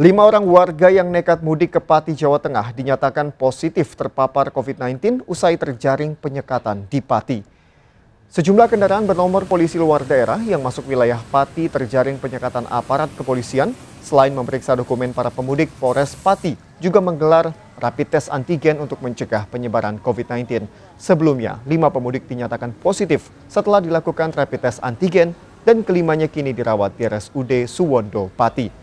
Lima orang warga yang nekat mudik ke Pati, Jawa Tengah dinyatakan positif terpapar COVID-19 usai terjaring penyekatan di Pati. Sejumlah kendaraan bernomor polisi luar daerah yang masuk wilayah Pati terjaring penyekatan aparat kepolisian. Selain memeriksa dokumen para pemudik, Polres Pati juga menggelar rapid test antigen untuk mencegah penyebaran COVID-19. Sebelumnya, lima pemudik dinyatakan positif setelah dilakukan rapid test antigen dan kelimanya kini dirawat di RSUD Suwondo Pati.